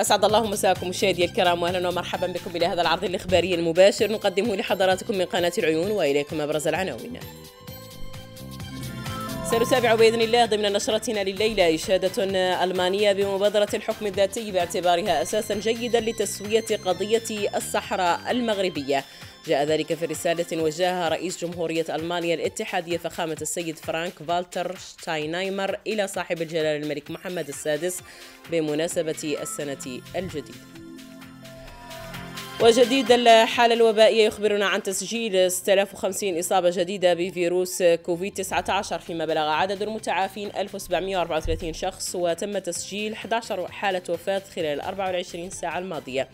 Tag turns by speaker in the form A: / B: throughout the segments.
A: اسعد الله مساكم مشاهدي الكرام واهلا ومرحبا بكم الى هذا العرض الاخباري المباشر نقدمه لحضراتكم من قناه العيون واليكم ابرز العناوين سنتابع بإذن الله ضمن نشرتنا لليلة إشادة ألمانية بمبادرة الحكم الذاتي باعتبارها أساسا جيدا لتسوية قضية الصحراء المغربية جاء ذلك في رسالة وجهها رئيس جمهورية ألمانيا الاتحادية فخامة السيد فرانك فالتر شتاينايمر إلى صاحب الجلالة الملك محمد السادس بمناسبة السنة الجديدة وجديد الحالة الوبائية يخبرنا عن تسجيل 6050 إصابة جديدة بفيروس كوفيد 19 فيما بلغ عدد المتعافين 1734 شخص وتم تسجيل 11 حالة وفاة خلال 24 ساعة الماضية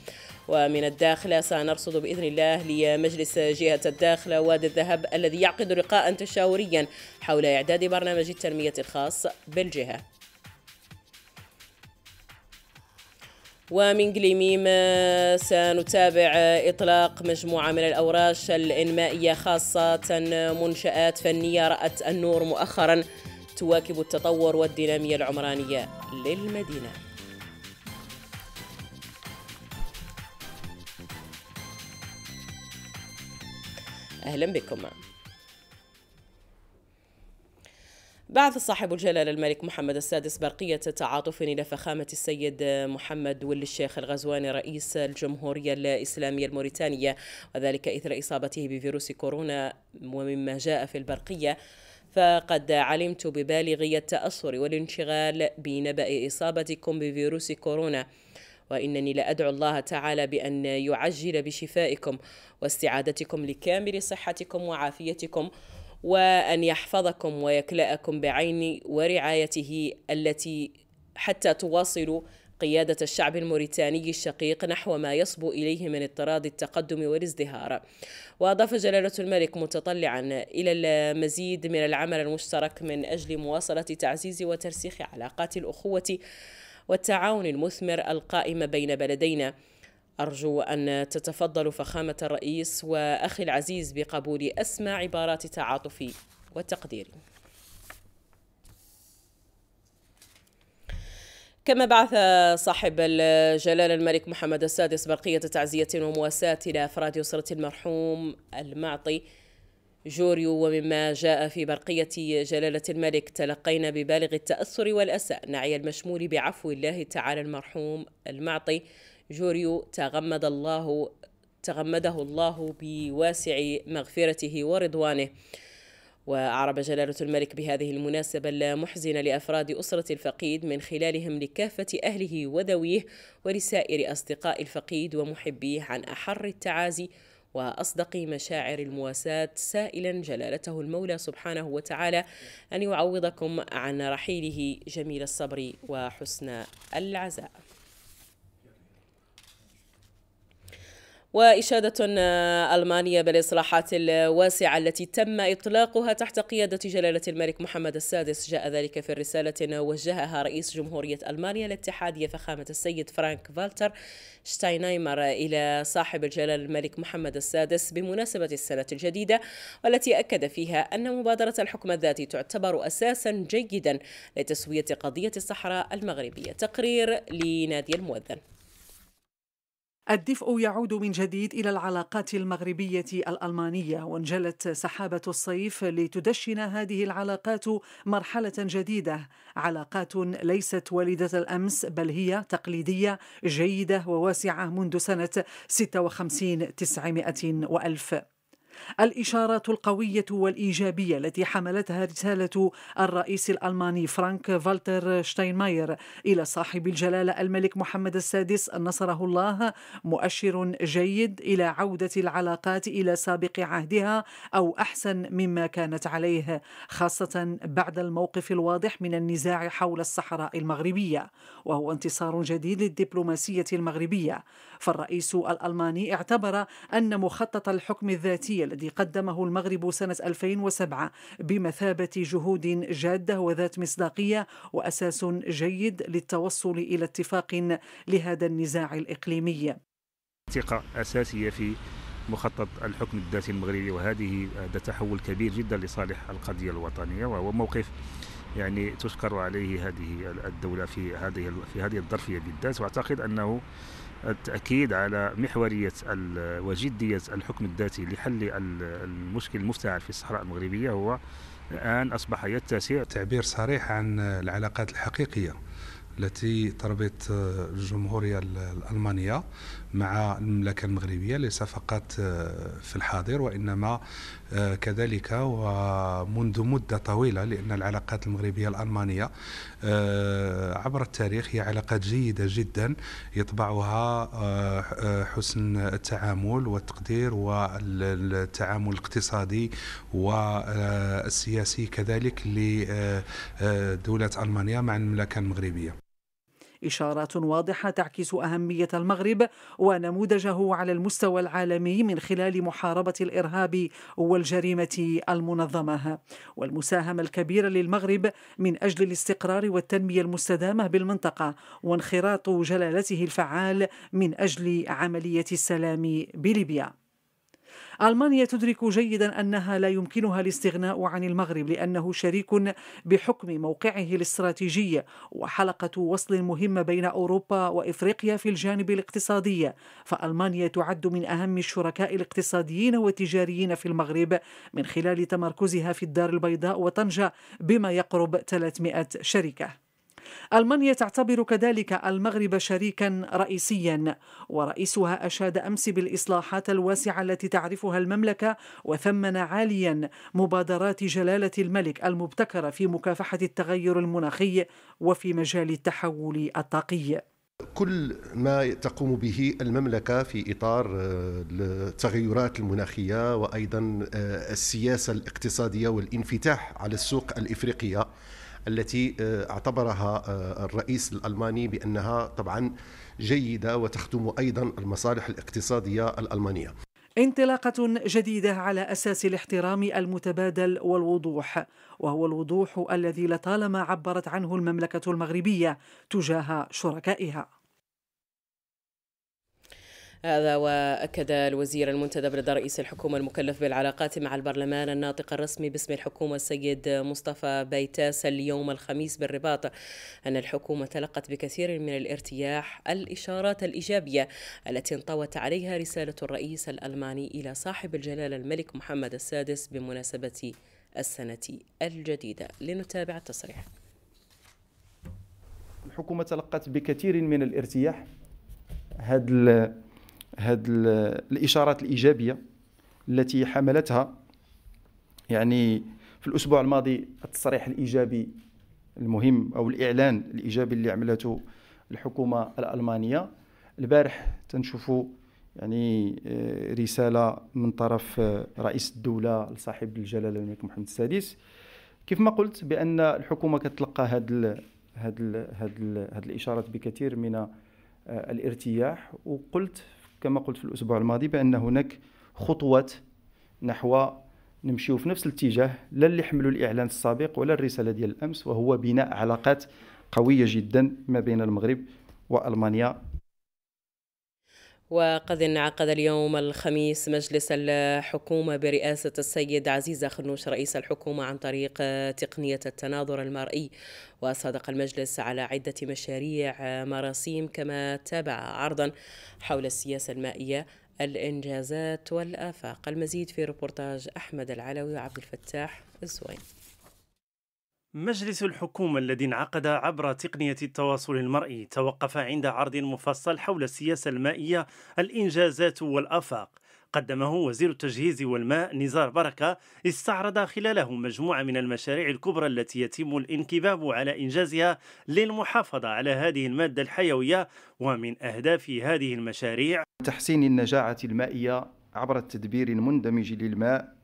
A: ومن الداخل سنرصد بإذن الله لمجلس جهة الداخل وادي الذهب الذي يعقد لقاء تشاوريا حول إعداد برنامج التنمية الخاص بالجهة ومن قليميم سنتابع إطلاق مجموعة من الأوراش الإنمائية خاصة منشآت فنية رأت النور مؤخرا تواكب التطور والدينامية العمرانية للمدينة أهلا بكم بعث صاحب الجلالة الملك محمد السادس برقية تعاطف إلى فخامة السيد محمد ولي الشيخ الغزواني رئيس الجمهورية الإسلامية الموريتانية وذلك إثر إصابته بفيروس كورونا ومما جاء في البرقية فقد علمت ببالغي التأثر والانشغال بنبأ إصابتكم بفيروس كورونا وإنني لأدعو الله تعالى بأن يعجل بشفائكم واستعادتكم لكامل صحتكم وعافيتكم وأن يحفظكم ويكلأكم بعين ورعايته التي حتى تواصلوا قيادة الشعب الموريتاني الشقيق نحو ما يصبو إليه من اضطراد التقدم والازدهار وأضاف جلالة الملك متطلعا إلى المزيد من العمل المشترك من أجل مواصلة تعزيز وترسيخ علاقات الأخوة والتعاون المثمر القائمة بين بلدينا أرجو أن تتفضلوا فخامة الرئيس وأخي العزيز بقبول أسمى عبارات تعاطفي وتقديري كما بعث صاحب الجلالة الملك محمد السادس برقية تعزية ومواساة إلى أفراد أسرة المرحوم المعطي جوريو ومما جاء في برقية جلالة الملك تلقينا ببالغ التأثر والأسى نعي المشمول بعفو الله تعالى المرحوم المعطي جوريو تغمد الله تغمده الله بواسع مغفرته ورضوانه وأعرب جلالة الملك بهذه المناسبة المحزنة لأفراد أسرة الفقيد من خلالهم لكافة أهله وذويه ولسائر أصدقاء الفقيد ومحبيه عن أحر التعازي وأصدق مشاعر المواساة سائلا جلالته المولى سبحانه وتعالى أن يعوضكم عن رحيله جميل الصبر وحسن العزاء وإشادة آه، ألمانية بالإصلاحات الواسعة التي تم إطلاقها تحت قيادة جلالة الملك محمد السادس جاء ذلك في رسالة وجهها رئيس جمهورية ألمانيا الاتحادية فخامة السيد فرانك فالتر شتاينايمر إلى صاحب الجلالة الملك محمد السادس بمناسبة السنة الجديدة والتي أكد فيها أن مبادرة الحكم الذاتي تعتبر أساسا جيدا لتسوية قضية الصحراء المغربية تقرير لنادي الموذن الدفء
B: يعود من جديد إلى العلاقات المغربية الألمانية وانجلت سحابة الصيف لتدشن هذه العلاقات مرحلة جديدة علاقات ليست والدة الأمس بل هي تقليدية جيدة وواسعة منذ سنة 56 900 وألف الإشارات القوية والإيجابية التي حملتها رسالة الرئيس الألماني فرانك فالتر شتاينماير إلى صاحب الجلالة الملك محمد السادس نصره الله مؤشر جيد إلى عودة العلاقات إلى سابق عهدها أو أحسن مما كانت عليه خاصة بعد الموقف الواضح من النزاع حول الصحراء المغربية وهو انتصار جديد للدبلوماسية المغربية فالرئيس الألماني اعتبر أن مخطط الحكم الذاتي الذي قدمه المغرب سنة 2007 بمثابة جهود جادة وذات مصداقية وأساس جيد للتوصل إلى اتفاق لهذا النزاع الإقليمي
C: ثقة أساسية في مخطط الحكم الذاتي المغربي وهذه هذا تحول كبير جدا لصالح القضية الوطنية وهو موقف يعني تشكر عليه هذه الدولة في هذه في هذه الظرفية بالذات واعتقد انه التأكيد على محورية وجدية الحكم الذاتي لحل
D: المشكل المفتعل في الصحراء المغربية هو الآن أصبح يتسع تعبير صريح عن العلاقات الحقيقية التي تربط الجمهورية الألمانية مع المملكة المغربية ليس فقط آه، في الحاضر وإنما آه، كذلك ومنذ مدة طويلة لأن العلاقات المغربية الألمانية آه، عبر التاريخ هي علاقات جيدة جدا يطبعها حسن التعامل والتقدير والتعامل الاقتصادي والسياسي كذلك لدولة ألمانيا مع المملكة المغربية
B: إشارات واضحة تعكس أهمية المغرب ونموذجه على المستوى العالمي من خلال محاربة الإرهاب والجريمة المنظمة والمساهمة الكبيرة للمغرب من أجل الاستقرار والتنمية المستدامة بالمنطقة وانخراط جلالته الفعال من أجل عملية السلام بليبيا ألمانيا تدرك جيدا أنها لا يمكنها الاستغناء عن المغرب لأنه شريك بحكم موقعه الاستراتيجي وحلقة وصل مهمة بين أوروبا وإفريقيا في الجانب الاقتصادي فألمانيا تعد من أهم الشركاء الاقتصاديين والتجاريين في المغرب من خلال تمركزها في الدار البيضاء وطنجة بما يقرب 300 شركة ألمانيا تعتبر كذلك المغرب شريكا رئيسيا ورئيسها أشاد أمس بالإصلاحات الواسعة التي تعرفها المملكة وثمن عاليا مبادرات جلالة الملك المبتكرة في مكافحة التغير المناخي وفي مجال التحول الطاقي كل
E: ما تقوم به المملكة في إطار آه، التغيرات المناخية وأيضا آه، السياسة الاقتصادية والانفتاح على السوق الإفريقية التي آه، اعتبرها آه، الرئيس الالماني بانها طبعا جيده وتخدم ايضا المصالح الاقتصاديه الالمانيه.
B: انطلاقة جديدة على أساس الاحترام المتبادل والوضوح، وهو الوضوح الذي لطالما عبرت عنه المملكة المغربية تجاه شركائها.
A: هذا وأكد الوزير المنتدب لدى رئيس الحكومة المكلف بالعلاقات مع البرلمان الناطق الرسمي باسم الحكومة السيد مصطفى بيتاس اليوم الخميس بالرباط أن الحكومة تلقت بكثير من الارتياح الإشارات الإيجابية التي انطوت عليها رسالة الرئيس الألماني إلى صاحب الجلالة الملك محمد السادس بمناسبة السنة الجديدة لنتابع التصريح
E: الحكومة تلقت بكثير من الارتياح هذا هذه الاشارات الايجابيه التي حملتها يعني في الاسبوع الماضي التصريح الايجابي المهم او الاعلان الايجابي اللي عملته الحكومه الالمانيه البارح تنشوفوا يعني آه، رساله من طرف آه، رئيس الدوله لصاحب الجلاله الملك محمد السادس كيف ما قلت بان الحكومه كتلقى هذه هذه الاشارات بكثير من آه، الارتياح وقلت كما قلت في الأسبوع الماضي بأن هناك خطوات نحو نمشيو في نفس الاتجاه لا اللي حملوا الإعلان السابق ولا الرسالة ديال الأمس وهو بناء علاقات قوية جدا ما بين المغرب وألمانيا
A: وقد انعقد اليوم الخميس مجلس الحكومة برئاسة السيد عزيز خنوش رئيس الحكومة عن طريق تقنية التناظر المرئي وصدق المجلس على عدة مشاريع مراسيم كما تابع عرضا حول السياسة المائية الإنجازات والآفاق المزيد في ريبورتاج أحمد العلوي وعبد الفتاح الزوين
C: مجلس الحكومة الذي انعقد عبر تقنية التواصل المرئي توقف عند عرض مفصل حول السياسة المائية الإنجازات والآفاق قدمه وزير التجهيز والماء نزار بركة استعرض خلاله مجموعة من المشاريع الكبرى التي يتم الانكباب على إنجازها للمحافظة على هذه المادة الحيوية ومن
E: أهداف هذه المشاريع تحسين النجاعة المائية عبر التدبير المندمج للماء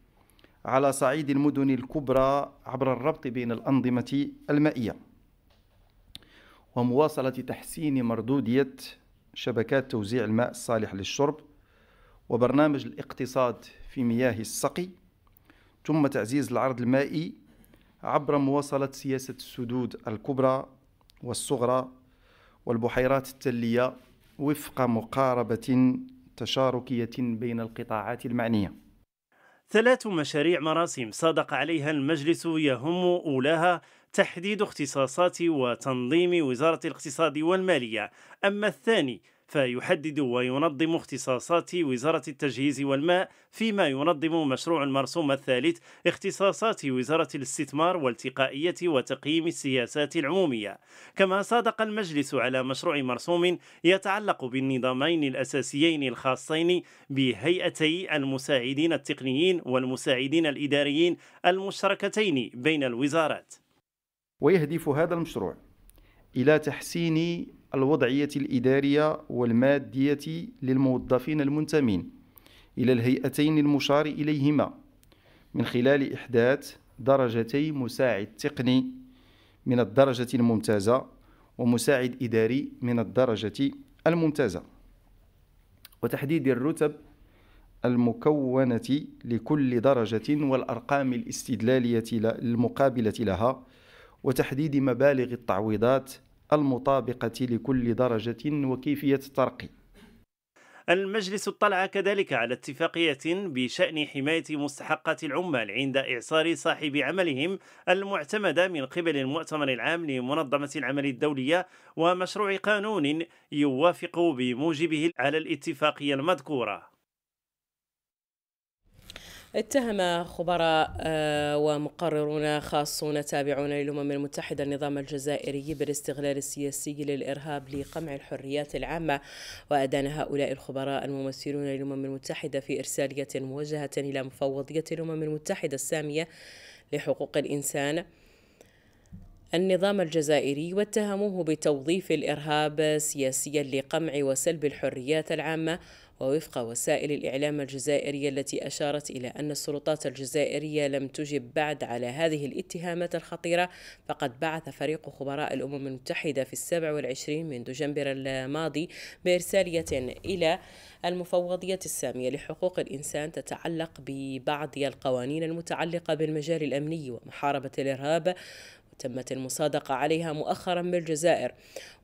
E: على صعيد المدن الكبرى عبر الربط بين الأنظمة المائية ومواصلة تحسين مردودية شبكات توزيع الماء الصالح للشرب وبرنامج الاقتصاد في مياه السقي ثم تعزيز العرض المائي عبر مواصلة سياسة السدود الكبرى والصغرى والبحيرات التلية وفق مقاربة تشاركية بين القطاعات المعنية
C: ثلاث مشاريع مراسم صادق عليها المجلس يهم أولاها تحديد اختصاصات وتنظيم وزارة الاقتصاد والمالية أما الثاني فيحدد وينظم اختصاصات وزارة التجهيز والماء فيما ينظم مشروع المرسوم الثالث اختصاصات وزارة الاستثمار والتقائية وتقييم السياسات العمومية كما صادق المجلس على مشروع مرسوم يتعلق بالنظامين الأساسيين الخاصين بهيئتي المساعدين التقنيين والمساعدين الإداريين المشتركتين بين الوزارات
E: ويهدف هذا المشروع إلى تحسين الوضعية الإدارية والمادية للموظفين المنتمين إلى الهيئتين المشار إليهما من خلال إحداث درجتي مساعد تقني من الدرجة الممتازة ومساعد إداري من الدرجة الممتازة وتحديد الرتب المكونة لكل درجة والأرقام الاستدلالية المقابلة لها وتحديد مبالغ التعويضات المطابقة لكل درجة وكيفية الترقي
C: المجلس اطلع كذلك على اتفاقية بشأن حماية مستحقات العمال عند إعصار صاحب عملهم المعتمدة من قبل المؤتمر العام لمنظمة العمل الدولية ومشروع قانون يوافق بموجبه على الاتفاقية المذكورة
A: اتهم خبراء آه، ومقررون خاصون تابعون للأمم المتحدة النظام الجزائري بالاستغلال السياسي للإرهاب لقمع الحريات العامة وأدان هؤلاء الخبراء الممثلون للأمم المتحدة في إرسالية موجهة إلى مفوضية الأمم المتحدة السامية لحقوق الإنسان النظام الجزائري واتهموه بتوظيف الإرهاب سياسيا لقمع وسلب الحريات العامة ووفق وسائل الإعلام الجزائرية التي أشارت إلى أن السلطات الجزائرية لم تجب بعد على هذه الاتهامات الخطيرة فقد بعث فريق خبراء الأمم المتحدة في السابع والعشرين من دجنبر الماضي بإرسالية إلى المفوضية السامية لحقوق الإنسان تتعلق ببعض القوانين المتعلقة بالمجال الأمني ومحاربة الإرهاب تمت المصادقة عليها مؤخرا بالجزائر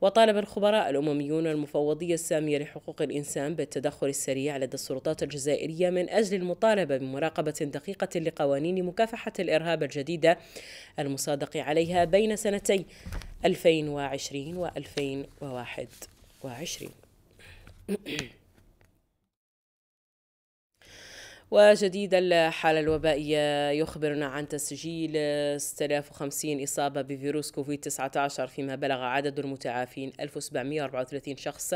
A: وطالب الخبراء الأمميون المفوضية السامية لحقوق الإنسان بالتدخل السريع لدى السلطات الجزائرية من أجل المطالبة بمراقبة دقيقة لقوانين مكافحة الإرهاب الجديدة المصادق عليها بين سنتي 2020 و 2021 وجديد الحالة الوبائية يخبرنا عن تسجيل 6050 إصابة بفيروس كوفيد-19 فيما بلغ عدد المتعافين 1734 شخص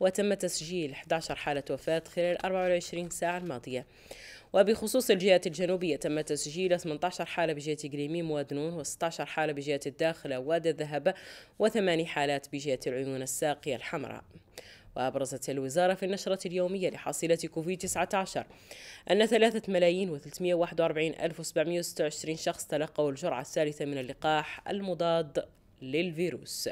A: وتم تسجيل 11 حالة وفاة خلال 24 ساعة الماضية وبخصوص الجهات الجنوبية تم تسجيل 18 حالة بجهة غريميم ودنون و16 حالة بجهة الداخلة وادي الذهب وثماني حالات بجهة العيون الساقية الحمراء وأبرزت الوزارة في النشرة اليومية لحصيلة كوفيد 19 أن 3 ملايين و341 ألف 726 شخص تلقوا الجرعة الثالثة من اللقاح المضاد للفيروس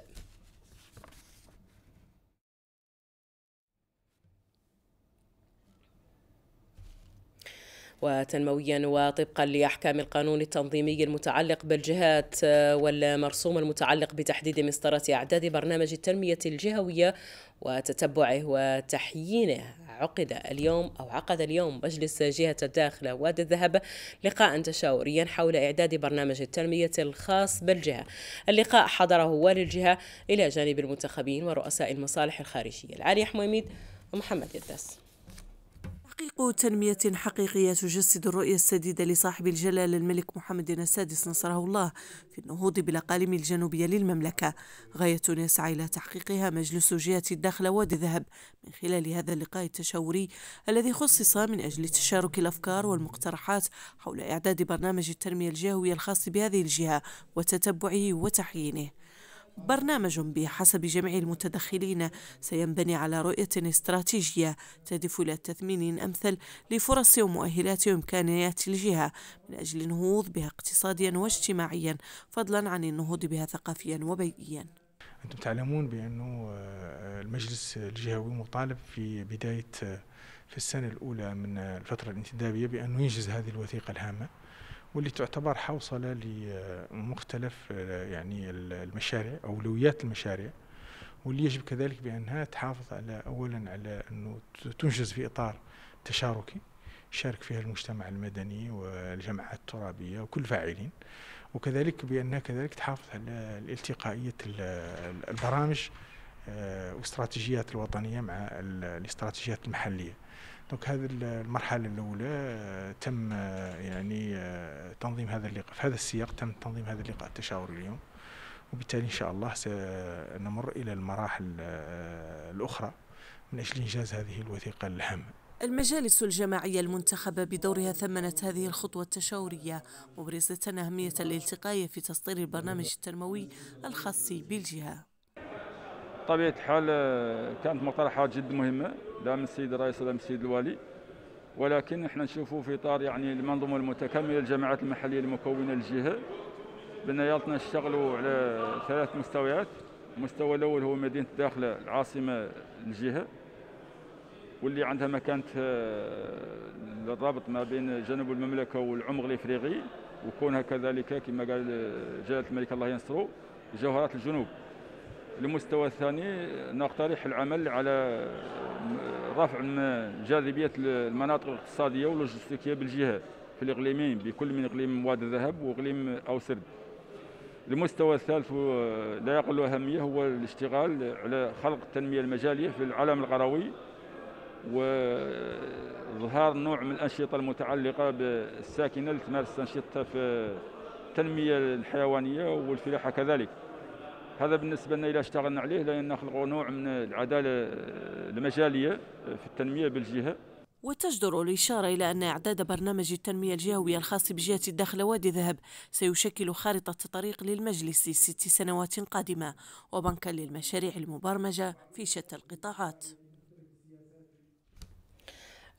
A: وتنمويا وطبقا لأحكام القانون التنظيمي المتعلق بالجهات آه، والمرسوم المتعلق بتحديد مسطرة أعداد برنامج التنمية الجهوية وتتبعه وتحيينه عقد اليوم أو عقد اليوم مجلس جهة الداخلة وادي الذهب لقاء تشاوريا حول إعداد برنامج التنمية الخاص بالجهة اللقاء حضره والي الجهة إلى جانب المنتخبين ورؤساء المصالح الخارجية العالي حميميد ومحمد يدس.
F: تحقيق تنمية حقيقية تجسد الرؤية السديدة لصاحب الجلالة الملك محمد السادس نصره الله في النهوض بالأقاليم الجنوبية للمملكة غاية يسعى إلى تحقيقها مجلس جهة الدخل وادي ذهب من خلال هذا اللقاء التشاوري الذي خصص من أجل تشارك الأفكار والمقترحات حول إعداد برنامج التنمية الجهوية الخاص بهذه الجهة وتتبعه وتحيينه برنامج بحسب جميع المتدخلين سينبني على رؤية استراتيجية تهدف إلى تثمين أمثل لفرص ومؤهلات وإمكانيات الجهة من أجل النهوض بها اقتصاديا واجتماعيا فضلا عن النهوض بها ثقافيا وبيئيا
G: أنتم تعلمون بأنه آه، المجلس الجهوي مطالب في بداية آه، في السنة الأولى من الفترة الانتدابية بأنه ينجز هذه الوثيقة الهامة واللي تعتبر حوصلة لمختلف يعني المشاريع أولويات المشاريع واللي يجب كذلك بأنها تحافظ على أولا على أنه تنجز في إطار تشاركي شارك فيها المجتمع المدني والجماعات الترابية وكل فاعلين وكذلك بأنها كذلك تحافظ على الالتقائية البرامج آه، واستراتيجيات الوطنية مع الاستراتيجيات المحلية دونك هذه المرحله الاولى آه، تم آه، يعني آه، تنظيم هذا اللقاء في هذا السياق تم تنظيم هذا اللقاء التشاوري اليوم وبالتالي ان شاء الله سنمر الى المراحل الاخرى من اجل انجاز هذه الوثيقه الهامه
F: المجالس الجماعية المنتخبة بدورها ثمنت هذه الخطوة التشاورية مبرزة أهمية الالتقاء في تسطير البرنامج التنموي الخاص بالجهة
H: بطبيعه الحال آه، كانت مقترحات جد مهمه لا من السيد الرئيس ولا من السيد الوالي ولكن احنا نشوفوا في اطار يعني المنظومه المتكامله للجماعات المحليه المكونه للجهه بنياتنا اشتغلوا على ثلاث مستويات المستوى الاول هو مدينه الداخله العاصمه الجهه واللي عندها مكانة آه، الرابط ما بين جنوب المملكة والعمق الإفريقي وكونها كذلك كما قال آه، جلالة الملك الله ينصره جوهرات الجنوب المستوى الثاني نقترح العمل على رفع من جاذبيه المناطق الاقتصاديه واللوجستيكيه بالجهه في الاقليمين بكل من اقليم واد الذهب واقليم او سرد المستوى الثالث لا يقل اهميه هو الاشتغال على خلق التنميه المجاليه في العالم القروي واظهار نوع من الانشطه المتعلقه بالساكنه اللي تمارس انشطتها في التنميه الحيوانيه والفلاحه كذلك هذا بالنسبة لنا إذا اشتغلنا عليه لأن نخلقوا نوع من العدالة آه، المجالية آه، في التنمية بالجهة
F: وتجدر الإشارة إلى أن إعداد برنامج التنمية الجهوية الخاص بجهة الدخل وادي ذهب سيشكل خارطة طريق للمجلس ست سنوات قادمة وبنكا للمشاريع المبرمجة في شتى القطاعات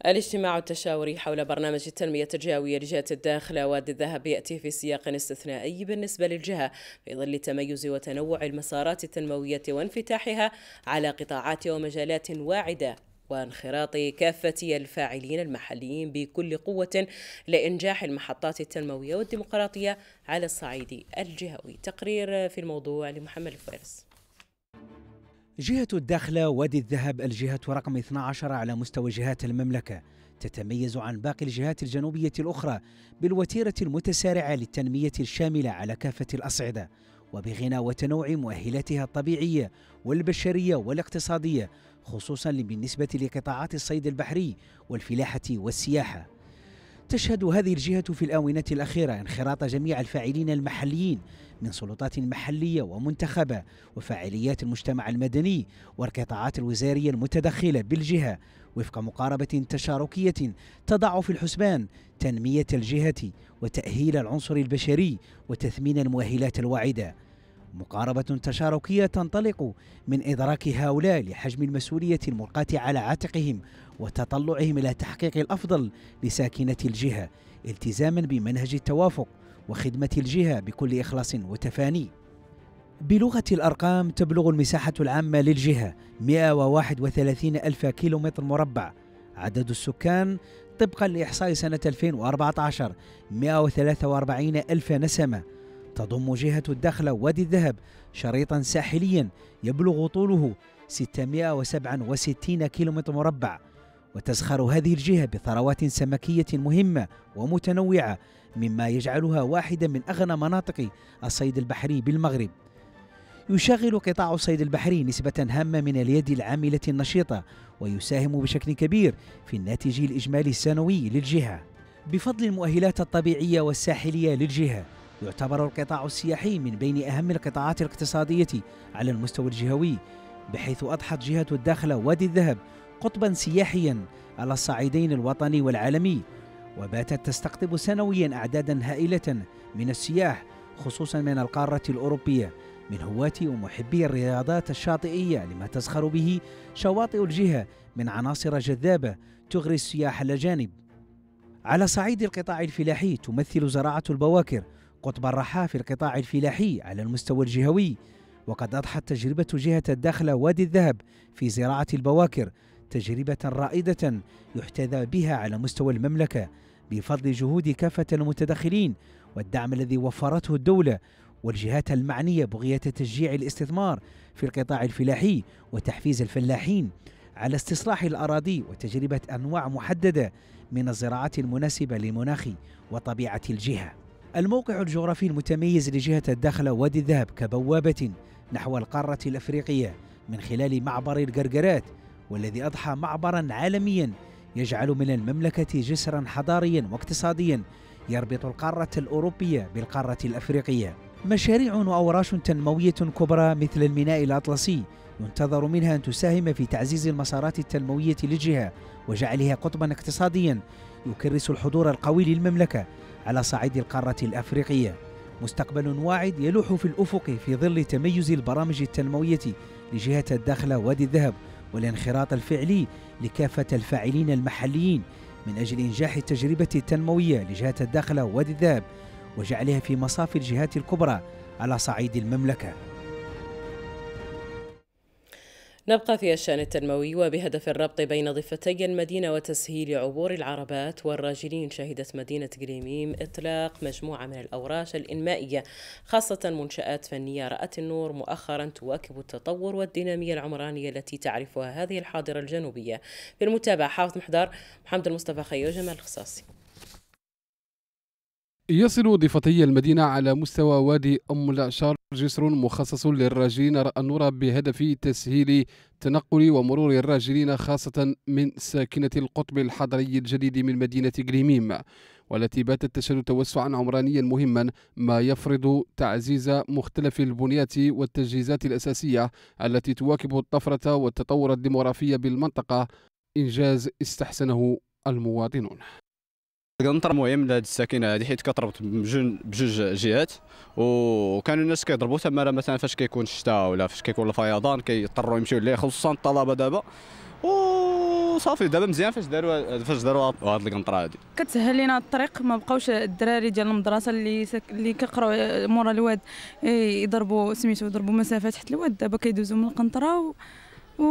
A: الاجتماع التشاوري حول برنامج التنمية التجاوية لجهة الداخلة وادي الذهب يأتي في سياق استثنائي بالنسبة للجهة في ظل تميز وتنوع المسارات التنموية وانفتاحها على قطاعات ومجالات واعدة وانخراط كافة الفاعلين المحليين بكل قوة لإنجاح المحطات التنموية والديمقراطية على الصعيد الجهوي تقرير في الموضوع لمحمد الفارس
I: جهة الداخلة وادي الذهب الجهة رقم 12 على مستوى جهات المملكة تتميز عن باقي الجهات الجنوبية الأخرى بالوتيرة المتسارعة للتنمية الشاملة على كافة الأصعدة وبغنى وتنوع مؤهلاتها الطبيعية والبشرية والاقتصادية خصوصا بالنسبة لقطاعات الصيد البحري والفلاحة والسياحة تشهد هذه الجهة في الآونة الأخيرة انخراط جميع الفاعلين المحليين من سلطات محلية ومنتخبة وفعاليات المجتمع المدني والقطاعات الوزارية المتدخلة بالجهة وفق مقاربة تشاركية تضع في الحسبان تنمية الجهة وتأهيل العنصر البشري وتثمين المؤهلات الواعدة مقاربة تشاركية تنطلق من إدراك هؤلاء لحجم المسؤولية الملقاة على عاتقهم وتطلعهم إلى تحقيق الأفضل لساكنة الجهة التزاما بمنهج التوافق وخدمة الجهة بكل إخلاص وتفاني بلغة الأرقام تبلغ المساحة العامة للجهة 131 ألف كيلومتر مربع عدد السكان طبقا لإحصاء سنة 2014 143 ألف نسمة تضم جهة الدخلة وادي الذهب شريطا ساحليا يبلغ طوله 667 كيلومتر مربع وتزخر هذه الجهة بثروات سمكية مهمة ومتنوعة مما يجعلها واحدة من أغنى مناطق الصيد البحري بالمغرب يشغل قطاع الصيد البحري نسبة هامة من اليد العاملة النشيطة ويساهم بشكل كبير في الناتج الإجمالي السنوي للجهة بفضل المؤهلات الطبيعية والساحلية للجهة يعتبر القطاع السياحي من بين أهم القطاعات الاقتصادية على المستوى الجهوي بحيث أضحت جهة الداخلة وادي الذهب قطبا سياحيا على الصعيدين الوطني والعالمي وباتت تستقطب سنويا أعدادا هائلة من السياح خصوصا من القارة الأوروبية من هواة ومحبي الرياضات الشاطئية لما تزخر به شواطئ الجهة من عناصر جذابة تغري السياح الأجانب على صعيد القطاع الفلاحي تمثل زراعة البواكر قطب الرحى في القطاع الفلاحي على المستوى الجهوي وقد أضحت تجربة جهة الداخلة وادي الذهب في زراعة البواكر تجربة رائدة يحتذى بها على مستوى المملكة بفضل جهود كافة المتدخلين والدعم الذي وفرته الدولة والجهات المعنية بغية تشجيع الاستثمار في القطاع الفلاحي وتحفيز الفلاحين على استصلاح الأراضي وتجربة أنواع محددة من الزراعة المناسبة لمناخ وطبيعة الجهة الموقع الجغرافي المتميز لجهة الدخلة وادي الذهب كبوابة نحو القارة الأفريقية من خلال معبر القرقرات والذي أضحى معبرا عالميا يجعل من المملكة جسرا حضاريا واقتصاديا يربط القارة الأوروبية بالقارة الأفريقية مشاريع وأوراش تنموية كبرى مثل الميناء الأطلسي ينتظر منها أن تساهم في تعزيز المسارات التنموية للجهة وجعلها قطبا اقتصاديا يكرس الحضور القوي للمملكة على صعيد القارة الأفريقية مستقبل واعد يلوح في الأفق في ظل تميز البرامج التنموية لجهة الدخل وادي الذهب والانخراط الفعلي لكافة الفاعلين المحليين من أجل إنجاح التجربة التنموية لجهة الدخله ووادي الذهب وجعلها في مصاف الجهات الكبرى على صعيد المملكه
A: نبقى في الشأن التنموي وبهدف الربط بين ضفتي المدينة وتسهيل عبور العربات والراجلين شهدت مدينة قريميم إطلاق مجموعة من الأوراش الإنمائية خاصة منشآت فنية رأت النور مؤخرا تواكب التطور والدينامية العمرانية التي تعرفها هذه الحاضرة الجنوبية في المتابعة حافظ محضر محمد المصطفى خيو جمال الخصاصي
J: يصل ضفتي المدينة على مستوى وادي أم الأعشار جسر مخصص للراجلين رأى النور بهدف تسهيل تنقل ومرور الراجلين خاصة من ساكنة القطب الحضري الجديد من مدينة غريميم والتي باتت تشهد توسعا عمرانيا مهما ما يفرض تعزيز مختلف البنيات والتجهيزات الأساسية التي تواكب الطفرة والتطور الديموغرافي بالمنطقة إنجاز استحسنه المواطنون
K: كنطر مهم لهاد الساكنه هادي حيت كتربط بجوج جهات وكانوا الناس كيضربوا تما مثلا فاش كيكون الشتاء ولا فاش كيكون الفيضان كيضطروا يمشيو ليه خصوصا الطلبه دابا وصافي دابا مزيان فاش داروا فاش داروا هاد القنطره هادي
H: كتسهل لينا الطريق
A: ما بقاوش الدراري ديال المدرسه اللي سك... اللي كيقراو مورا الواد إيه، يضربوا سميتو يضربوا مسافات حتى الواد دابا كيدوزوا من القنطره و... و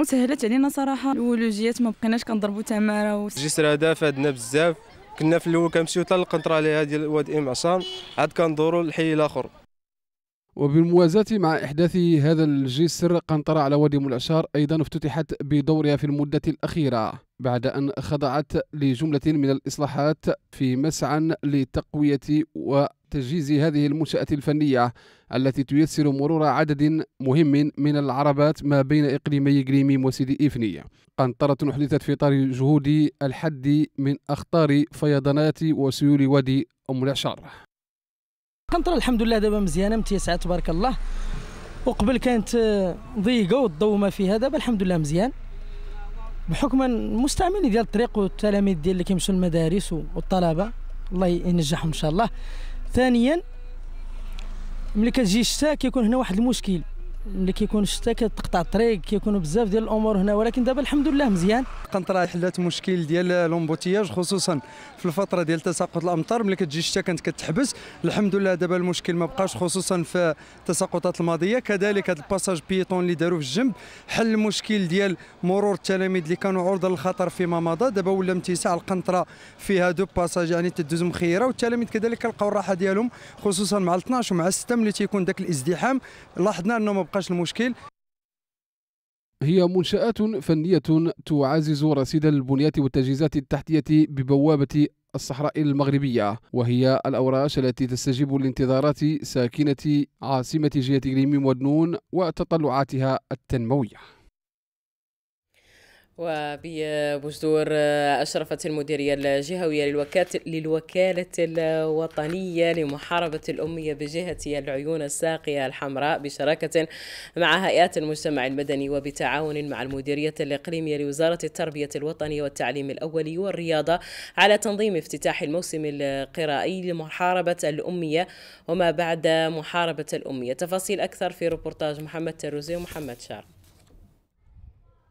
A: وسهلت علينا صراحه الولوجيات ما بقيناش كنضربوا تماره و... الجسر هذا فادنا بزاف كنا
E: في الاول كنمشيو حتى للقنطراله ديال واد ام عصام عاد كندوروا الحي الاخر
J: وبالموازاة مع إحداث هذا الجسر قنطرة على وادي ملعشار أيضا افتتحت بدورها في المدة الأخيرة بعد أن خضعت لجملة من الإصلاحات في مسعى لتقوية و تجهيز هذه المنشأة الفنية التي تيسر مرور عدد مهم من العربات ما بين إقليمي غريمي وسيدي إفنية قنطرة أحدثت في إطار جهود الحد من أخطار فيضانات وسيول وادي أم العشار
B: قنطرة الحمد لله دابا مزيانة متيسعة تبارك الله وقبل كانت ضيقة والضوء ما فيها دابا الحمد لله مزيان بحكم المستعملين ديال الطريق والتلاميذ ديال اللي كيمشيو للمدارس والطلبه الله ينجحهم ان شاء الله ثانيا ملي كتجي الشتاء كيكون هنا واحد المشكل ملي كيكون الشتاء كتقطع الطريق كيكونوا بزاف ديال الامور هنا ولكن دابا الحمد لله مزيان
E: قنطره حلات مشكل ديال لومبوتياج خصوصا في الفتره ديال تساقط الامطار ملي كتجي الشتاء كانت كتحبس الحمد لله دابا المشكل ما بقاش خصوصا في التساقطات الماضيه كذلك هذا الباساج بيتون اللي داروا في الجنب حل المشكل ديال مرور التلاميذ اللي كانوا عرضه للخطر فيما مضى دابا ولا امتساع القنطره فيها دو باساج يعني تدوز مخيره والتلاميذ كذلك كلقاو الراحه ديالهم خصوصا مع 12 ومع 6 ملي تيكون ذاك الازدحام لاحظنا انه يبقاش المشكل
J: هي منشآت فنية تعزز رصيد البنيات والتجهيزات التحتية ببوابة الصحراء المغربية وهي الأوراش التي تستجيب لانتظارات ساكنة عاصمة جهة غريم ودنون وتطلعاتها التنموية
A: وبوجدور أشرفت المديرية الجهوية للوكالة, للوكالة الوطنية لمحاربة الأمية بجهة العيون الساقية الحمراء بشراكة مع هيئات المجتمع المدني وبتعاون مع المديرية الإقليمية لوزارة التربية الوطنية والتعليم الأولي والرياضة على تنظيم افتتاح الموسم القرائي لمحاربة الأمية وما بعد محاربة الأمية تفاصيل أكثر في روبورتاج محمد تروزي ومحمد شارب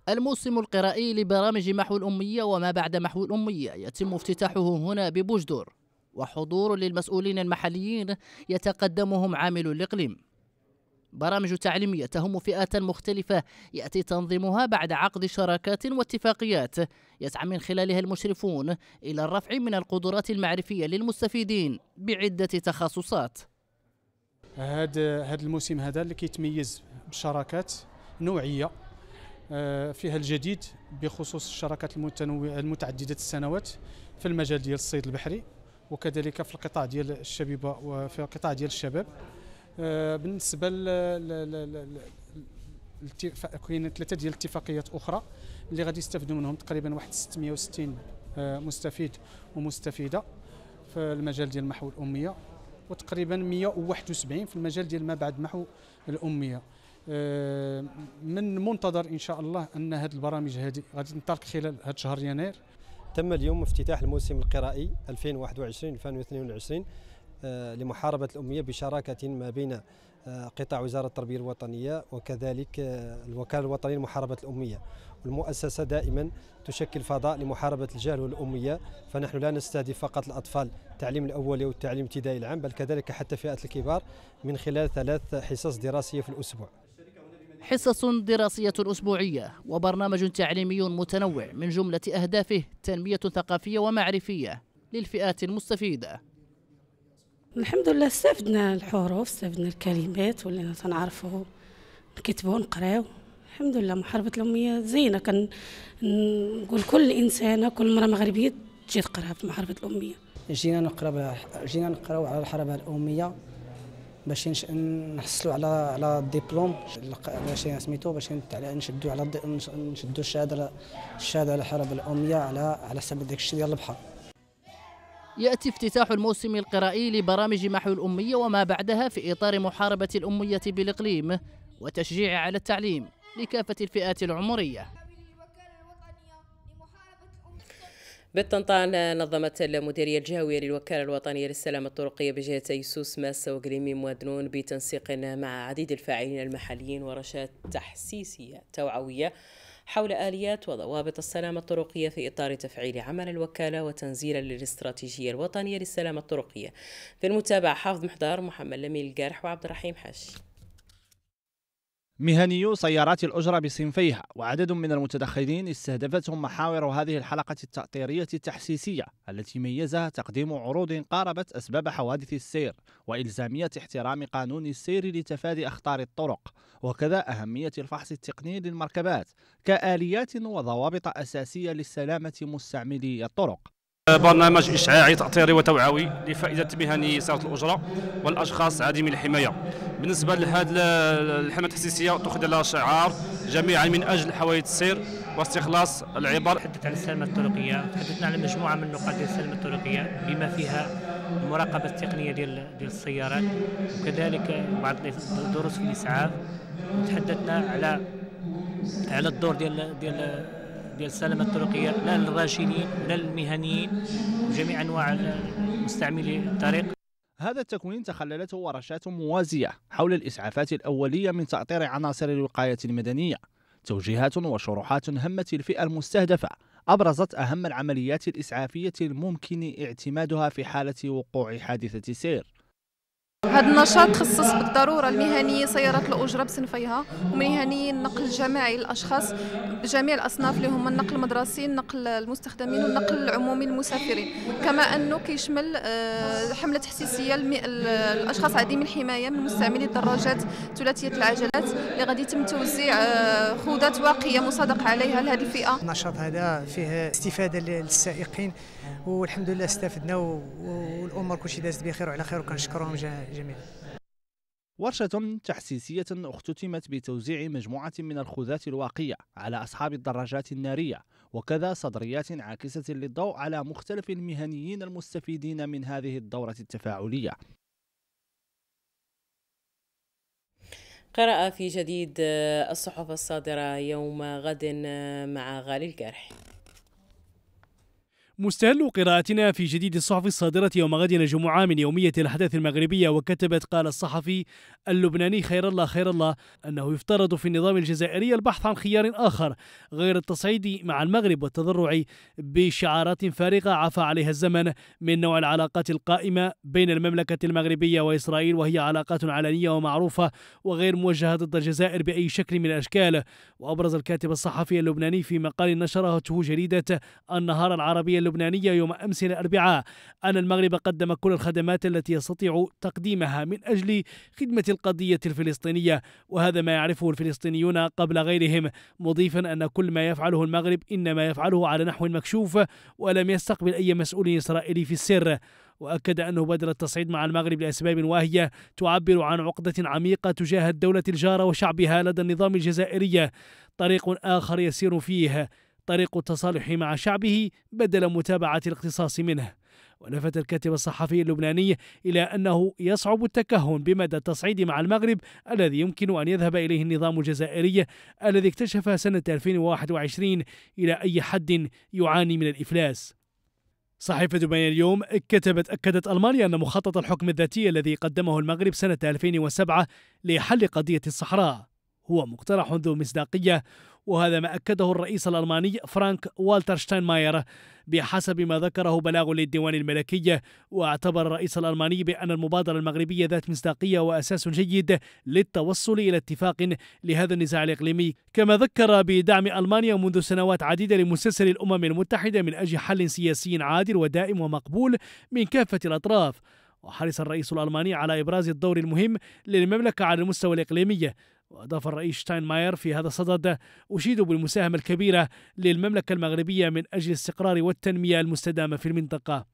L: الموسم القرائي لبرامج محو الأمية وما بعد محو الأمية يتم افتتاحه هنا ببوجدور وحضور للمسؤولين المحليين يتقدمهم عامل الإقليم برامج تعليمية تهم فئات مختلفة يأتي تنظيمها بعد عقد شراكات واتفاقيات يسعى من خلالها المشرفون إلى الرفع من القدرات المعرفية للمستفيدين بعدة تخصصات
G: هذا الموسم هذا اللي كيتميز بشراكات نوعيه آه، فيها الجديد بخصوص الشراكات المتنوعه المتعدده السنوات في المجال ديال الصيد البحري وكذلك في القطاع ديال الشبيبه وفي القطاع ديال الشباب آه، بالنسبه كاين ثلاثه ديال الاتفاقيات اخرى اللي غادي يستافدوا منهم تقريبا واحد 660 آه، مستفيد ومستفيده في المجال ديال محو الاميه وتقريبا 171 في المجال ديال ما بعد محو الاميه آه، من منتظر ان شاء الله ان هذه البرامج هذه غادي تنطلق خلال هذا شهر يناير تم اليوم افتتاح الموسم القرائي
E: 2021 2022 آه، لمحاربة الأمية بشراكة ما بين آه، قطاع وزارة التربية الوطنية وكذلك الوكالة الوطنية لمحاربة الأمية والمؤسسة دائما تشكل فضاء لمحاربة الجهل والأمية فنحن لا نستهدف فقط الأطفال التعليم الأولي والتعليم الابتدائي العام بل كذلك حتى فئة الكبار من خلال ثلاث حصص دراسية في الأسبوع
L: حصص دراسية أسبوعية وبرنامج تعليمي متنوع من جملة أهدافه تنمية ثقافية ومعرفية للفئات المستفيدة
F: الحمد لله استفدنا الحروف استفدنا الكلمات ولينا تنعرفوا نكتبوا نقراو الحمد لله محاربة الأمية زينة كان نقول كل إنسانة كل مرة مغربية تجي تقرا في محاربة الأمية
B: جينا نقرا جينا نقراو على الحربة الأمية باش نحصلوا على على الدبلوم باش سميتو باش نشدوا على نشدوا الشهاده الشهاده على الحرب الاميه على على سبيل داك الشيء ديال البحر
L: يأتي افتتاح الموسم القرائي لبرامج محو الأمية وما بعدها في إطار محاربة الأمية بالإقليم وتشجيع على التعليم لكافة الفئات العمرية
A: بالطنطان نظمت المديرية الجهوية للوكالة الوطنية للسلامة الطرقية بجهة سوس ماسة وقريمي موادنون بتنسيق مع عديد الفاعلين المحليين ورشات تحسيسية توعوية حول آليات وضوابط السلامة الطرقية في إطار تفعيل عمل الوكالة وتنزيلا للاستراتيجية الوطنية للسلامة الطرقية في المتابعة حافظ محضار محمد لميل الجارح وعبد الرحيم حاج
K: مهنيو سيارات الأجرة بصنفيها وعدد من المتدخلين استهدفتهم محاور هذه الحلقة التأطيرية التحسيسية التي ميزها تقديم عروض قاربت أسباب حوادث السير وإلزامية احترام قانون السير لتفادي أخطار الطرق وكذا أهمية الفحص التقني للمركبات كآليات وضوابط أساسية لسلامة مستعملي الطرق برنامج إشعاعي تأطيري وتوعوي لفائدة مهني سيارة الأجرة والأشخاص عديمي الحماية بالنسبة لهذا الحملة التحسيسية تاخذ لها شعار جميعا من أجل حوادث السير واستخلاص العبر تحدثت عن السلامة الطرقية تحدثنا على مجموعة من النقاط ديال السلامة الطرقية
C: بما فيها المراقبة التقنية ديال ديال السيارات وكذلك بعض الدروس في الإسعاف تحدثنا على على الدور ديال ديال
K: ديال السلامه الطرقيه لا للراشدين لا للمهنيين وجميع انواع مستعملي الطريق هذا التكوين تخللته ورشات موازية حول الإسعافات الأولية من تاطير عناصر الوقاية المدنية توجيهات وشروحات همت الفئة المستهدفة أبرزت أهم العمليات الإسعافية الممكن اعتمادها في حالة وقوع حادثة سير هذا النشاط تخصص
L: بالضروره المهنيين سيارات الاجره بصنفيها ومهنيين النقل الجماعي للاشخاص بجميع الاصناف اللي هما النقل المدرسي النقل المستخدمين والنقل العمومي للمسافرين كما انه كيشمل آه، حمله تحسيسيه للاشخاص عديم الحمايه من مستعملي الدراجات ثلاثيه العجلات اللي غادي يتم توزيع آه، خوذات واقيه مصادق عليها لهذه
B: الفئه النشاط هذا فيه استفاده للسائقين والحمد لله استفدنا والامور كلشي دازت بخير وعلى خير وكنشكرهم جميعا ورشة
K: تحسيسية اختتمت بتوزيع مجموعة من الخوذات الواقية على أصحاب الدراجات النارية وكذا صدريات عاكسة للضوء على مختلف المهنيين المستفيدين من هذه الدورة التفاعلية
A: قرأ في جديد الصحف الصادرة يوم غد مع غالي الجرح
D: مستهل قراءتنا في جديد الصحف الصادرة يوم غد الجمعة من يومية الأحداث المغربية وكتبت قال الصحفي اللبناني خير الله خير الله أنه يفترض في النظام الجزائري البحث عن خيار آخر غير التصعيد مع المغرب والتضرع بشعارات فارغة عفى عليها الزمن من نوع العلاقات القائمة بين المملكة المغربية وإسرائيل وهي علاقات علنية ومعروفة وغير موجهة ضد الجزائر بأي شكل من الأشكال وأبرز الكاتب الصحفي اللبناني في مقال نشرته جريدة النهار العربية اللبناني اللبنانية يوم أمس الأربعاء أن المغرب قدم كل الخدمات التي يستطيع تقديمها من أجل خدمة القضية الفلسطينية وهذا ما يعرفه الفلسطينيون قبل غيرهم مضيفا أن كل ما يفعله المغرب إنما يفعله على نحو مكشوف ولم يستقبل أي مسؤول إسرائيلي في السر وأكد أنه بدل التصعيد مع المغرب لأسباب واهية تعبر عن عقدة عميقة تجاه الدولة الجارة وشعبها لدى النظام الجزائري طريق آخر يسير فيه طريق التصالح مع شعبه بدل متابعة الاقتصاص منه ولفت الكاتب الصحفي اللبناني إلى أنه يصعب التكهن بمدى التصعيد مع المغرب الذي يمكن أن يذهب إليه النظام الجزائري الذي اكتشف سنة 2021 إلى أي حد يعاني من الإفلاس صحيفة دبي اليوم كتبت أكدت ألمانيا أن مخطط الحكم الذاتي الذي قدمه المغرب سنة 2007 لحل قضية الصحراء هو مقترح ذو مصداقية وهذا ما أكده الرئيس الألماني فرانك والتر شتاينماير بحسب ما ذكره بلاغ للديوان الملكي واعتبر الرئيس الألماني بأن المبادرة المغربية ذات مصداقية وأساس جيد للتوصل إلى اتفاق لهذا النزاع الإقليمي كما ذكر بدعم ألمانيا منذ سنوات عديدة لمسلسل الأمم المتحدة من أجل حل سياسي عادل ودائم ومقبول من كافة الأطراف وحرص الرئيس الألماني على إبراز الدور المهم للمملكة على المستوى الإقليمي وأضاف الرئيس شتاينماير في هذا الصدد أشيد بالمساهمة الكبيرة للمملكة المغربية من أجل الاستقرار والتنمية المستدامة في المنطقة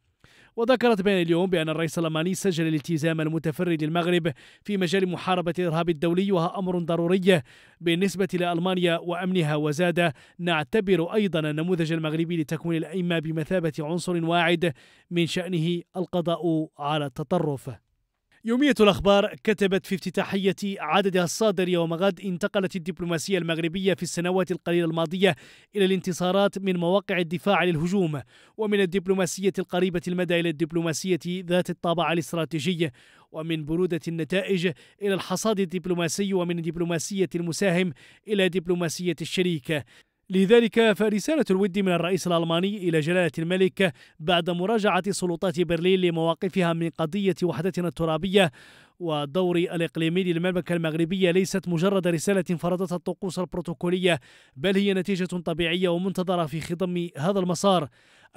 D: وذكرت بيان اليوم بأن الرئيس الألماني سجل الالتزام المتفرد للمغرب في مجال محاربة الإرهاب الدولي وهو أمر ضروري بالنسبة لألمانيا وأمنها وزاد نعتبر أيضا النموذج المغربي لتكوين الأئمة بمثابة عنصر واعد من شأنه القضاء على التطرف يومية الأخبار كتبت في افتتاحية عددها الصادر يوم غد انتقلت الدبلوماسية المغربية في السنوات القليلة الماضية إلى الانتصارات من مواقع الدفاع للهجوم ومن الدبلوماسية القريبة المدى إلى الدبلوماسية ذات الطابع الاستراتيجي ومن برودة النتائج إلى الحصاد الدبلوماسي ومن دبلوماسية المساهم إلى دبلوماسية الشريك لذلك فرسالة الود من الرئيس الألماني إلى جلالة الملك بعد مراجعة سلطات برلين لمواقفها من قضية وحدتنا الترابية والدور الإقليمي للمملكة المغربية ليست مجرد رسالة فرضتها الطقوس البروتوكولية بل هي نتيجة طبيعية ومنتظرة في خضم هذا المسار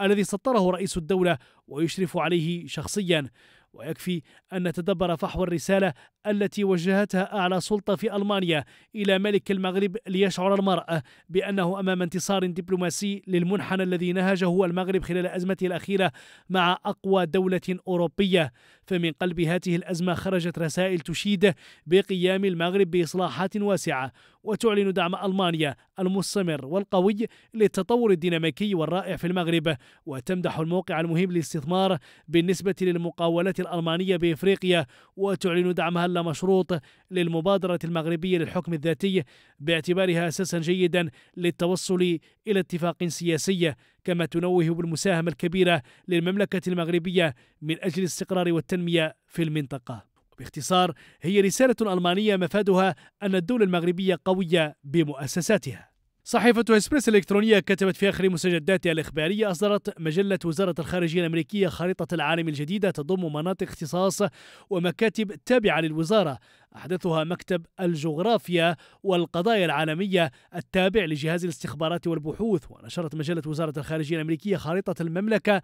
D: الذي سطره رئيس الدولة ويشرف عليه شخصيا ويكفي أن نتدبر فحوى الرسالة التي وجهتها أعلى سلطة في ألمانيا إلى ملك المغرب ليشعر المرء بأنه أمام انتصار دبلوماسي للمنحنى الذي نهجه المغرب خلال أزمته الأخيرة مع أقوى دولة أوروبية فمن قلب هذه الأزمة خرجت رسائل تشيد بقيام المغرب بإصلاحات واسعة وتعلن دعم ألمانيا المستمر والقوي للتطور الديناميكي والرائع في المغرب وتمدح الموقع المهم للاستثمار بالنسبة للمقاولات الألمانية بإفريقيا وتعلن دعمها اللامشروط للمبادرة المغربية للحكم الذاتي باعتبارها أساسا جيدا للتوصل إلى اتفاق سياسي كما تنوه بالمساهمة الكبيرة للمملكة المغربية من أجل الاستقرار والتنمية في المنطقة باختصار هي رسالة ألمانية مفادها أن الدولة المغربية قوية بمؤسساتها صحيفة إسبريس الإلكترونية كتبت في آخر مستجداتها الإخبارية أصدرت مجلة وزارة الخارجية الأمريكية خريطة العالم الجديدة تضم مناطق اختصاص ومكاتب تابعة للوزارة أحدثها مكتب الجغرافيا والقضايا العالمية التابع لجهاز الاستخبارات والبحوث ونشرت مجلة وزارة الخارجية الأمريكية خريطة المملكة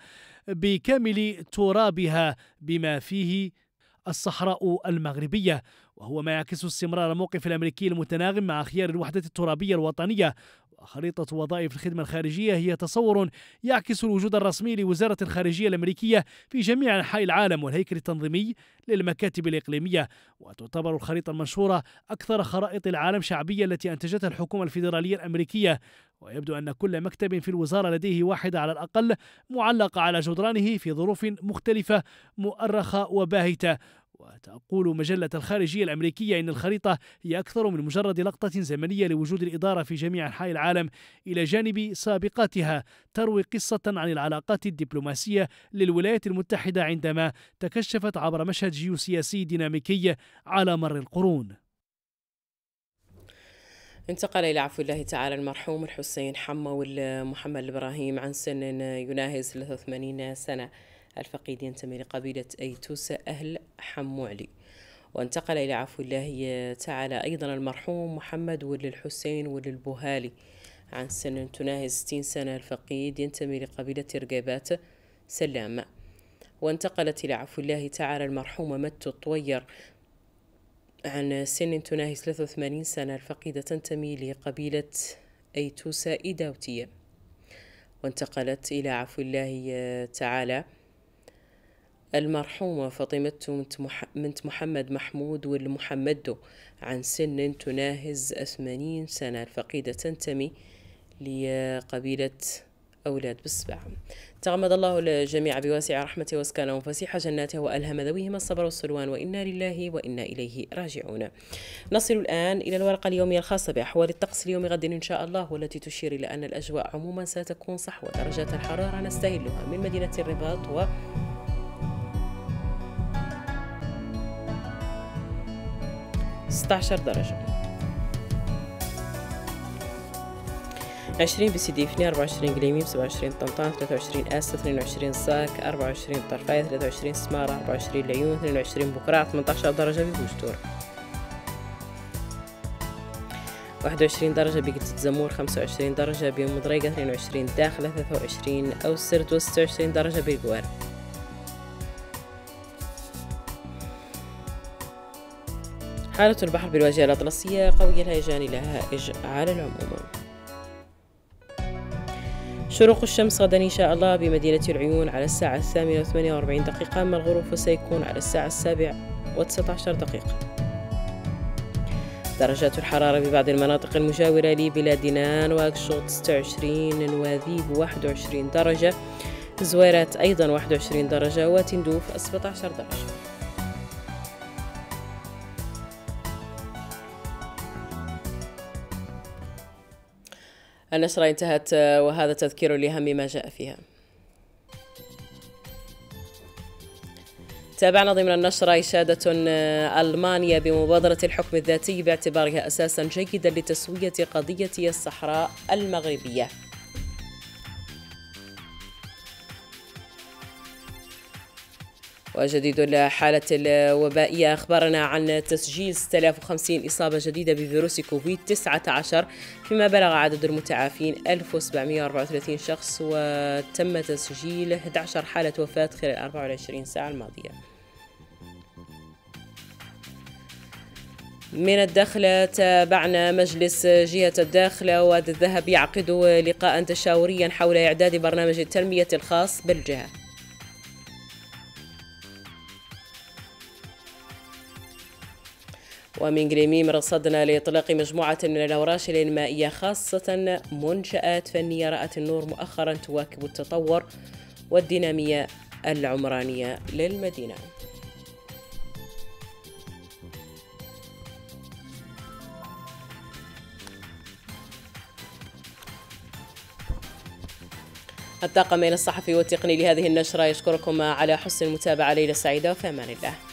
D: بكامل ترابها بما فيه الصحراء المغربية وهو ما يعكس استمرار الموقف الأمريكي المتناغم مع خيار الوحدة الترابية الوطنية وخريطة وظائف الخدمة الخارجية هي تصور يعكس الوجود الرسمي لوزارة الخارجية الأمريكية في جميع أنحاء العالم والهيكل التنظيمي للمكاتب الإقليمية وتعتبر الخريطة المنشورة أكثر خرائط العالم شعبية التي أنتجتها الحكومة الفيدرالية الأمريكية ويبدو أن كل مكتب في الوزارة لديه واحدة على الأقل معلقة على جدرانه في ظروف مختلفة مؤرخة وباهتة وتقول مجلة الخارجية الأمريكية إن الخريطة هي أكثر من مجرد لقطة زمنية لوجود الإدارة في جميع أنحاء العالم إلى جانب سابقاتها تروي قصة عن العلاقات الدبلوماسية للولايات المتحدة عندما تكشفت عبر مشهد جيوسياسي ديناميكي على مر القرون
A: انتقل إلى عفو الله تعالى المرحوم الحسين حمو محمد الإبراهيم عن سن يناهز 83 سنة الفقيد ينتمي لقبيلة أيتوس أهل علي وانتقل إلى عفو الله تعالى أيضا المرحوم محمد ول الحسين ول البوهالي عن سن تناهز 60 سنة الفقيد ينتمي لقبيلة رقابات سلامة وانتقلت إلى عفو الله تعالى المرحومة مت الطوير عن سن تناهي 83 سنة الفقيدة تنتمي لقبيلة أيتوسا إداوتية وانتقلت إلى عفو الله تعالى المرحومة فاطمة بنت محمد محمود والمحمدو عن سن تناهز الثمانين سنة الفقيدة تنتمي لقبيلة أولاد بسبع تغمد الله الجميع بواسع رحمته وسكانه فسيح جناته وألهم ذويهما الصبر والسلوان وإنا لله وإنا إليه راجعون نصل الآن إلى الورقة اليومية الخاصة بأحوال الطقس ليوم غد إن شاء الله والتي تشير إلى أن الأجواء عموما ستكون صحوة درجات الحرارة نستهلها من مدينة الرباط و 16 درجة عشرين بسيدي فني أربعة وعشرين قليميم سبعة وعشرين طنطان ثلاثة وعشرين آس اثنين وعشرين صاك أربعة وعشرين طرفاية ثلاثة وعشرين سمارة أربعة وعشرين ليون اثنين وعشرين بكرة ثمنتاشر درجة ببوشتور واحد وعشرين درجة بقت زمور خمسة وعشرين درجة بيوم مضريقة اثنين وعشرين داخلة ثلاثة وعشرين أو أوسرد وستة وعشرين درجة بالقوار حالة البحر بالواجهة الأطلسية قوية الهيجان هائج على العموم شروق الشمس غدا إن شاء الله بمدينة العيون على الساعة الثامنة وثمانية وأربعين دقيقة أما الغروب فسيكون على الساعة السابعة وتسعة عشر دقيقة درجات الحرارة ببعض المناطق المجاورة لبلادنا نواكشوط 26 نواذيب 21 درجة زويرات أيضا 21 درجة وتندوف 17 درجة النشرة انتهت آه، وهذا تذكير لأهم ما جاء فيها تابعنا ضمن النشرة إشادة آه، ألمانيا بمبادرة الحكم الذاتي باعتبارها أساسا جيدا لتسوية قضية الصحراء المغربية وجديد الحالة الوبائية أخبرنا عن تسجيل 6050 إصابة جديدة بفيروس كوفيد 19 فيما بلغ عدد المتعافين 1734 شخص وتم تسجيل 11 حالة وفاة خلال 24 ساعة الماضية من الداخل تابعنا مجلس جهة الداخل واد الذهب يعقد لقاء تشاوريا حول إعداد برنامج التنمية الخاص بالجهة ومن جريميم رصدنا لإطلاق مجموعة من الأوراش الإنمائية خاصة منشآت فنية رأت النور مؤخرا تواكب التطور والدينامية العمرانية للمدينة الطاقم الصحفي والتقني لهذه النشرة يشكركم على حسن المتابعة ليلة سعيدة وفي أمان الله